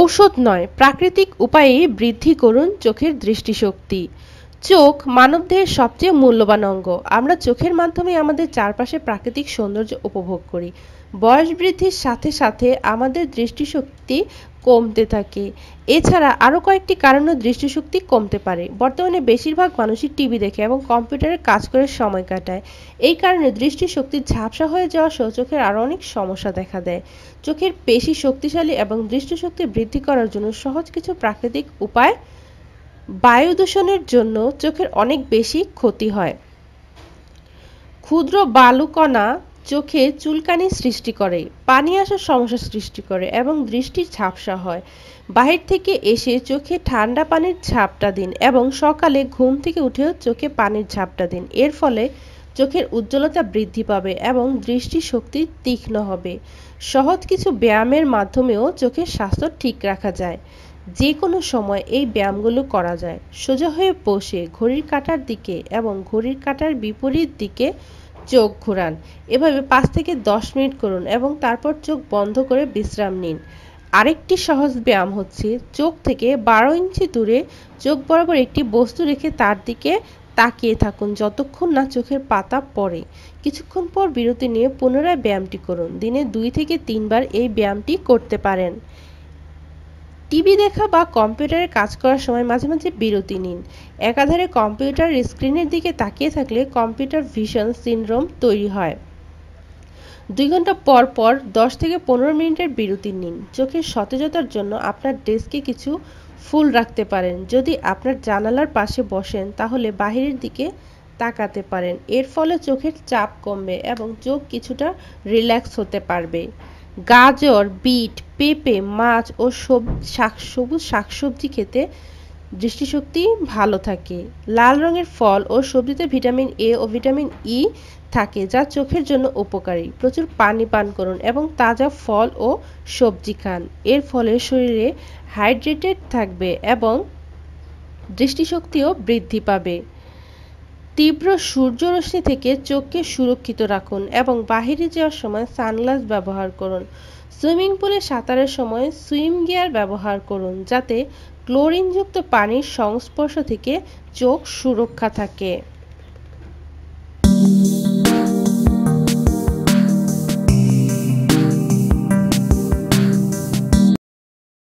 ঔষধ নয় প্রাকৃতিক উপায়ে বৃদ্ধি করুন চোখের দৃষ্টিশক্তি চোখ মানবদেহের সবচেয়ে মূল্যবান অঙ্গ আমরা চোখের মাধ্যমে আমাদের চারপাশে প্রাকৃতিক সৌন্দর্য উপভোগ করি বয়স বৃদ্ধির সাথে সাথে আমাদের দৃষ্টিশক্তি কমতে থাকে এছাড়া আরও কয়েকটি কারণে দৃষ্টিশক্তি কমতে পারে বর্তমানে বেশিরভাগ মানুষই টিভি দেখে এবং কম্পিউটারে কাজ করে সময় কাটায় এই কারণে দৃষ্টিশক্তি ঝাপসা হয়ে যাওয়া সহ চোখের আরও অনেক সমস্যা দেখা দেয় চোখের পেশি শক্তিশালী এবং দৃষ্টিশক্তি বৃদ্ধি করার জন্য সহজ কিছু প্রাকৃতিক উপায় বায়ু দূষণের জন্য চোখের অনেক বেশি ক্ষতি হয় ক্ষুদ্র বালুকণা চোখে চুলকানি সৃষ্টি করে পানি আসার সমস্যা সৃষ্টি করে এবং দৃষ্টি ঝাপসা হয় বাহির থেকে এসে চোখে ঠান্ডা পানির ঝাপটা দিন এবং সকালে ঘুম থেকে উঠেও চোখে পানির ঝাপটা দিন এর ফলে চোখের উজ্জ্বলতা বৃদ্ধি পাবে এবং দৃষ্টিশক্তি তীক্ষ্ণ হবে সহজ কিছু ব্যায়ামের মাধ্যমেও চোখের স্বাস্থ্য ঠিক রাখা যায় যে কোনো সময় এই ব্যায়ামগুলো করা যায় সোজা হয়ে বসে ঘড়ির কাঁটার দিকে এবং ঘড়ির কাঁটার বিপরীত দিকে চোখ ঘোরান এভাবে পাঁচ থেকে দশ মিনিট করুন এবং তারপর চোখ বন্ধ করে বিশ্রাম নিন আরেকটি সহজ ব্যায়াম হচ্ছে চোখ থেকে বারো ইঞ্চি দূরে চোখ বরাবর একটি বস্তু রেখে তার দিকে তাকিয়ে থাকুন যতক্ষণ না চোখের পাতা পড়ে কিছুক্ষণ পর বিরতি নিয়ে পুনরায় ব্যায়ামটি করুন দিনে দুই থেকে তিনবার এই ব্যায়ামটি করতে পারেন টিভি দেখা বা কম্পিউটারে কাজ করার সময় মাঝে মাঝে বিরতি নিন একাধারে কম্পিউটার স্ক্রিনের দিকে তাকিয়ে থাকলে কম্পিউটার ভিশন সিনড্রোম তৈরি হয় দুই ঘন্টা পর পর দশ থেকে পনেরো মিনিটের বিরতি নিন চোখের সতেজতার জন্য আপনার ডেস্কে কিছু ফুল রাখতে পারেন যদি আপনার জানালার পাশে বসেন তাহলে বাহিরের দিকে তাকাতে পারেন এর ফলে চোখের চাপ কমবে এবং চোখ কিছুটা রিল্যাক্স হতে পারবে গাজর বিট পেঁপে মাছ ও সব শাক সবুজ শাকসবজি খেতে দৃষ্টিশক্তি ভালো থাকে লাল রঙের ফল ও সবজিতে ভিটামিন এ ও ভিটামিন ই e থাকে যা চোখের জন্য উপকারী প্রচুর পানি পান করুন এবং তাজা ফল ও সবজি খান এর ফলে শরীরে হাইড্রেটেড থাকবে এবং দৃষ্টিশক্তিও বৃদ্ধি পাবে তীব্র সূর্যরশ্মি থেকে চোখকে সুরক্ষিত রাখুন এবং বাহিরে যাওয়ার সময় সানগ্লাস ব্যবহার করুন সুইমিং পুলে সাঁতারের সময় সুইম গিয়ার ব্যবহার করুন যাতে ক্লোরিনযুক্ত পানির সংস্পর্শ থেকে চোখ সুরক্ষা থাকে